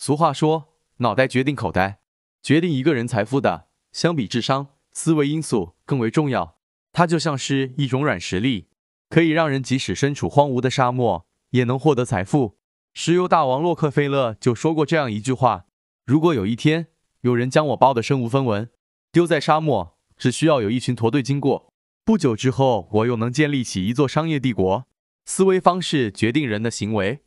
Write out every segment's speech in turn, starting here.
俗话说，脑袋决定口袋，决定一个人财富的。相比智商，思维因素更为重要。它就像是一种软实力，可以让人即使身处荒芜的沙漠，也能获得财富。石油大王洛克菲勒就说过这样一句话：如果有一天，有人将我包得身无分文，丢在沙漠，只需要有一群驼队经过，不久之后，我又能建立起一座商业帝国。思维方式决定人的行为，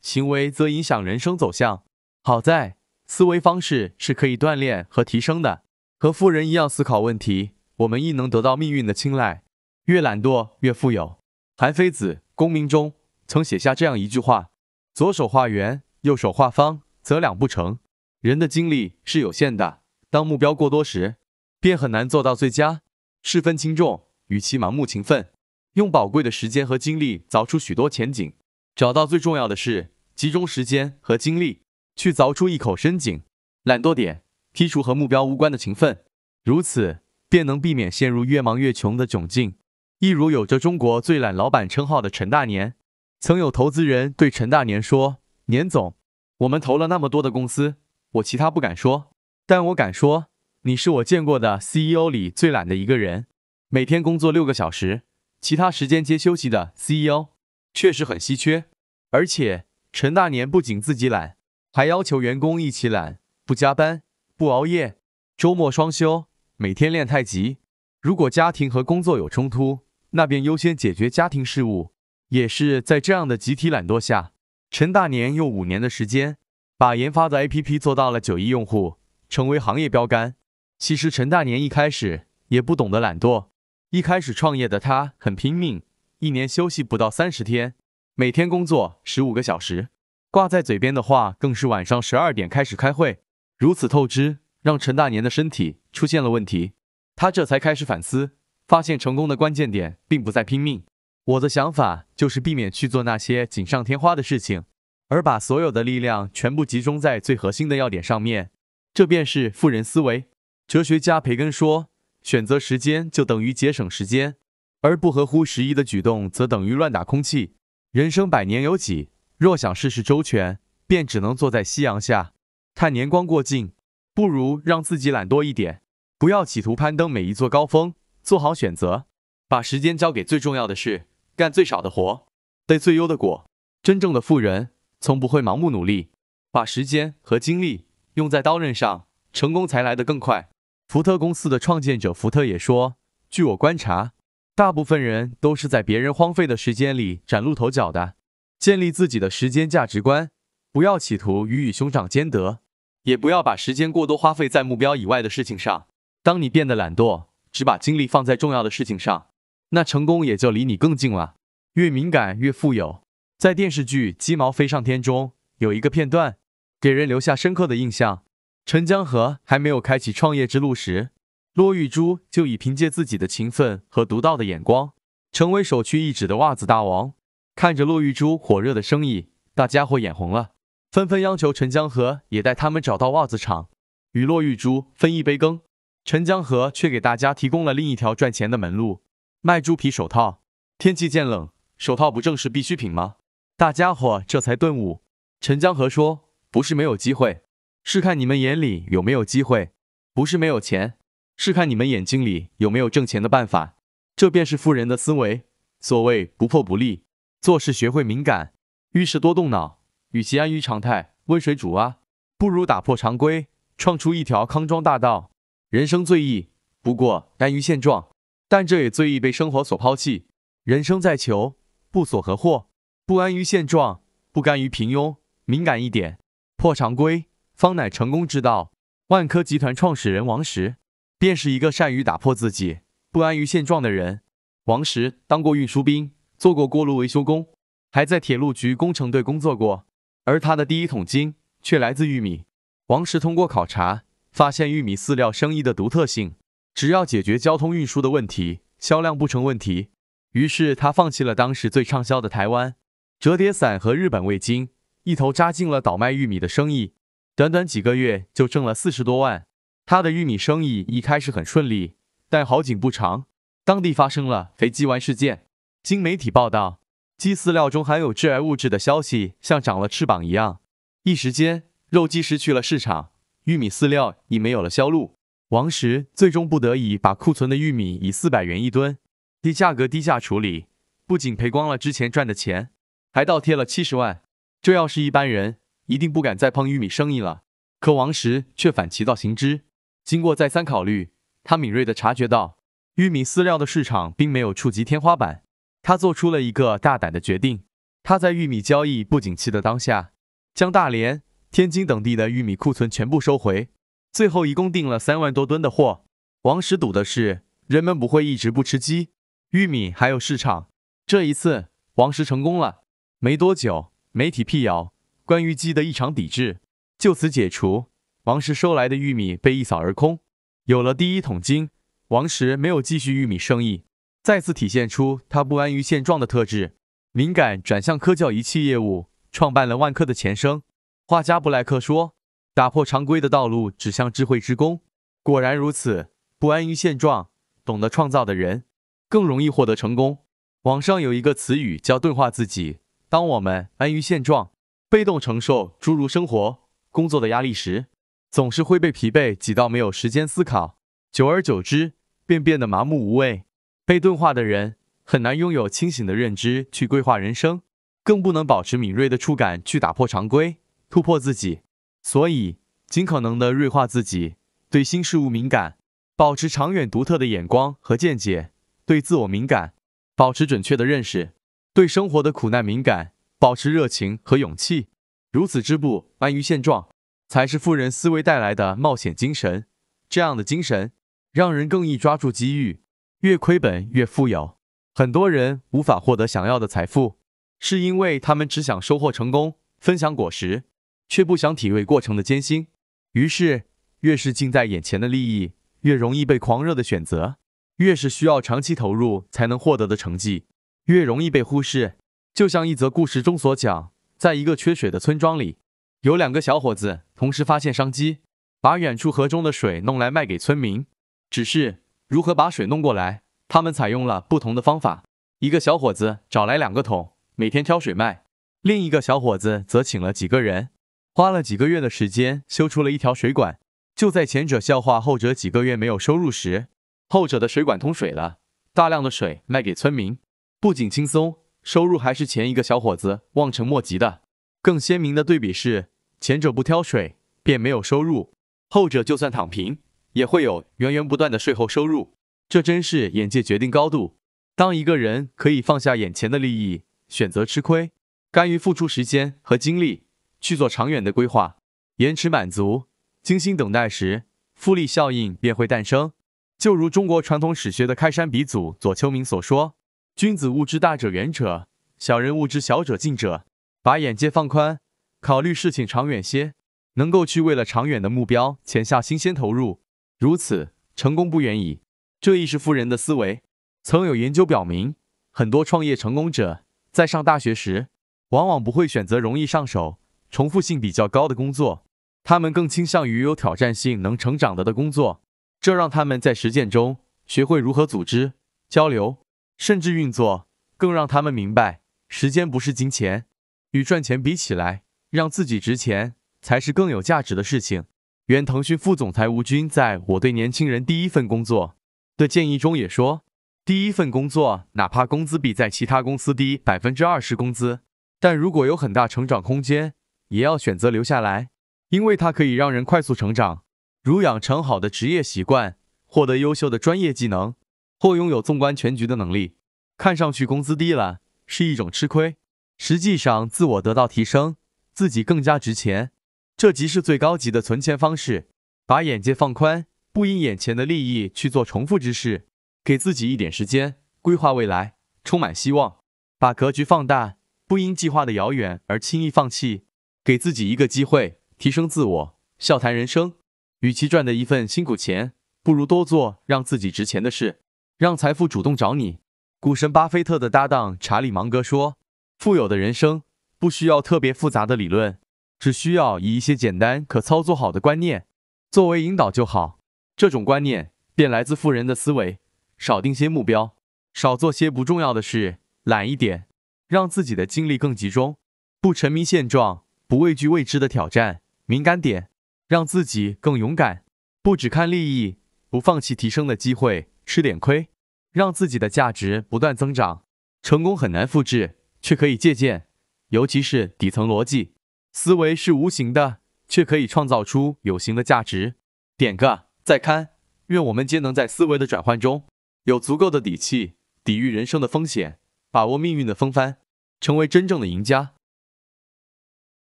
行为则影响人生走向。好在思维方式是可以锻炼和提升的，和富人一样思考问题，我们亦能得到命运的青睐。越懒惰越富有。韩非子《功名中》曾写下这样一句话：“左手画圆，右手画方，则两不成。”人的精力是有限的，当目标过多时，便很难做到最佳。事分轻重，与其盲目勤奋，用宝贵的时间和精力凿出许多前景，找到最重要的事，集中时间和精力。去凿出一口深井，懒惰点，剔除和目标无关的情分，如此便能避免陷入越忙越穷的窘境。一如有着“中国最懒老板”称号的陈大年，曾有投资人对陈大年说：“年总，我们投了那么多的公司，我其他不敢说，但我敢说，你是我见过的 CEO 里最懒的一个人，每天工作六个小时，其他时间皆休息的 CEO，确实很稀缺。而且，陈大年不仅自己懒。”还要求员工一起懒，不加班，不熬夜，周末双休，每天练太极。如果家庭和工作有冲突，那便优先解决家庭事务。也是在这样的集体懒惰下，陈大年用五年的时间，把研发的 APP 做到了九亿用户，成为行业标杆。其实陈大年一开始也不懂得懒惰，一开始创业的他很拼命，一年休息不到三十天，每天工作十五个小时。挂在嘴边的话，更是晚上十二点开始开会，如此透支，让陈大年的身体出现了问题。他这才开始反思，发现成功的关键点并不在拼命。我的想法就是避免去做那些锦上添花的事情，而把所有的力量全部集中在最核心的要点上面。这便是富人思维。哲学家培根说：“选择时间就等于节省时间，而不合乎时宜的举动则等于乱打空气。”人生百年有几？若想事事周全，便只能坐在夕阳下，叹年光过尽；不如让自己懒惰一点，不要企图攀登每一座高峰。做好选择，把时间交给最重要的事，干最少的活，得最优的果。真正的富人从不会盲目努力，把时间和精力用在刀刃上，成功才来得更快。福特公司的创建者福特也说：“据我观察，大部分人都是在别人荒废的时间里崭露头角的。”建立自己的时间价值观，不要企图鱼与熊掌兼得，也不要把时间过多花费在目标以外的事情上。当你变得懒惰，只把精力放在重要的事情上，那成功也就离你更近了。越敏感越富有。在电视剧《鸡毛飞上天》中，有一个片段给人留下深刻的印象。陈江河还没有开启创业之路时，骆玉珠就已凭借自己的勤奋和独到的眼光，成为首屈一指的袜子大王。看着骆玉珠火热的生意，大家伙眼红了，纷纷央求陈江河也带他们找到袜子厂，与骆玉珠分一杯羹。陈江河却给大家提供了另一条赚钱的门路——卖猪皮手套。天气渐冷，手套不正是必需品吗？大家伙这才顿悟。陈江河说：“不是没有机会，是看你们眼里有没有机会；不是没有钱，是看你们眼睛里有没有挣钱的办法。”这便是富人的思维，所谓不破不立。做事学会敏感，遇事多动脑。与其安于常态温水煮啊，不如打破常规，创出一条康庄大道。人生最易不过安于现状，但这也最易被生活所抛弃。人生在求，不所何获？不安于现状，不甘于平庸，敏感一点，破常规，方乃成功之道。万科集团创始人王石，便是一个善于打破自己、不安于现状的人。王石当过运输兵。做过锅炉维修工，还在铁路局工程队工作过。而他的第一桶金却来自玉米。王石通过考察发现玉米饲料生意的独特性，只要解决交通运输的问题，销量不成问题。于是他放弃了当时最畅销的台湾折叠伞和日本味精，一头扎进了倒卖玉米的生意。短短几个月就挣了四十多万。他的玉米生意一开始很顺利，但好景不长，当地发生了肥鸡丸事件。经媒体报道，鸡饲料中含有致癌物质的消息像长了翅膀一样，一时间肉鸡失去了市场，玉米饲料已没有了销路。王石最终不得已把库存的玉米以四百元一吨低价格低价处理，不仅赔光了之前赚的钱，还倒贴了七十万。这要是一般人，一定不敢再碰玉米生意了。可王石却反其道行之，经过再三考虑，他敏锐地察觉到玉米饲料的市场并没有触及天花板。他做出了一个大胆的决定，他在玉米交易不景气的当下，将大连、天津等地的玉米库存全部收回，最后一共订了三万多吨的货。王石赌的是人们不会一直不吃鸡玉米还有市场，这一次王石成功了。没多久，媒体辟谣关于鸡的异常抵制就此解除，王石收来的玉米被一扫而空。有了第一桶金，王石没有继续玉米生意。再次体现出他不安于现状的特质，敏感转向科教仪器业务，创办了万科的前身。画家布莱克说：“打破常规的道路指向智慧之光。”果然如此，不安于现状、懂得创造的人，更容易获得成功。网上有一个词语叫“钝化自己”。当我们安于现状、被动承受诸如生活、工作的压力时，总是会被疲惫挤到没有时间思考，久而久之便变得麻木无味。被钝化的人很难拥有清醒的认知去规划人生，更不能保持敏锐的触感去打破常规、突破自己。所以，尽可能的锐化自己，对新事物敏感，保持长远独特的眼光和见解；对自我敏感，保持准确的认识；对生活的苦难敏感，保持热情和勇气。如此之不安于现状，才是富人思维带来的冒险精神。这样的精神让人更易抓住机遇。越亏本越富有，很多人无法获得想要的财富，是因为他们只想收获成功、分享果实，却不想体味过程的艰辛。于是，越是近在眼前的利益，越容易被狂热的选择；越是需要长期投入才能获得的成绩，越容易被忽视。就像一则故事中所讲，在一个缺水的村庄里，有两个小伙子同时发现商机，把远处河中的水弄来卖给村民，只是。如何把水弄过来？他们采用了不同的方法。一个小伙子找来两个桶，每天挑水卖；另一个小伙子则请了几个人，花了几个月的时间修出了一条水管。就在前者笑话后者几个月没有收入时，后者的水管通水了，大量的水卖给村民，不仅轻松，收入还是前一个小伙子望尘莫及的。更鲜明的对比是，前者不挑水便没有收入，后者就算躺平。也会有源源不断的税后收入，这真是眼界决定高度。当一个人可以放下眼前的利益，选择吃亏，甘于付出时间和精力去做长远的规划、延迟满足、精心等待时，复利效应便会诞生。就如中国传统史学的开山鼻祖左丘明所说：“君子务之大者远者，小人务之小者近者。”把眼界放宽，考虑事情长远些，能够去为了长远的目标潜下心、先投入。如此，成功不远矣。这亦是富人的思维。曾有研究表明，很多创业成功者在上大学时，往往不会选择容易上手、重复性比较高的工作，他们更倾向于有挑战性、能成长的的工作。这让他们在实践中学会如何组织、交流，甚至运作，更让他们明白，时间不是金钱，与赚钱比起来，让自己值钱才是更有价值的事情。原腾讯副总裁吴军在我对年轻人第一份工作的建议中也说，第一份工作哪怕工资比在其他公司低百分之二十工资，但如果有很大成长空间，也要选择留下来，因为它可以让人快速成长，如养成好的职业习惯，获得优秀的专业技能，或拥有纵观全局的能力。看上去工资低了是一种吃亏，实际上自我得到提升，自己更加值钱。这即是最高级的存钱方式，把眼界放宽，不因眼前的利益去做重复之事，给自己一点时间规划未来，充满希望；把格局放大，不因计划的遥远而轻易放弃，给自己一个机会提升自我，笑谈人生。与其赚的一份辛苦钱，不如多做让自己值钱的事，让财富主动找你。股神巴菲特的搭档查理芒格说：“富有的人生不需要特别复杂的理论。”只需要以一些简单可操作好的观念作为引导就好。这种观念便来自富人的思维：少定些目标，少做些不重要的事，懒一点，让自己的精力更集中；不沉迷现状，不畏惧未知的挑战，敏感点，让自己更勇敢；不只看利益，不放弃提升的机会，吃点亏，让自己的价值不断增长。成功很难复制，却可以借鉴，尤其是底层逻辑。思维是无形的，却可以创造出有形的价值。点个再看，愿我们皆能在思维的转换中，有足够的底气抵御人生的风险，把握命运的风帆，成为真正的赢家。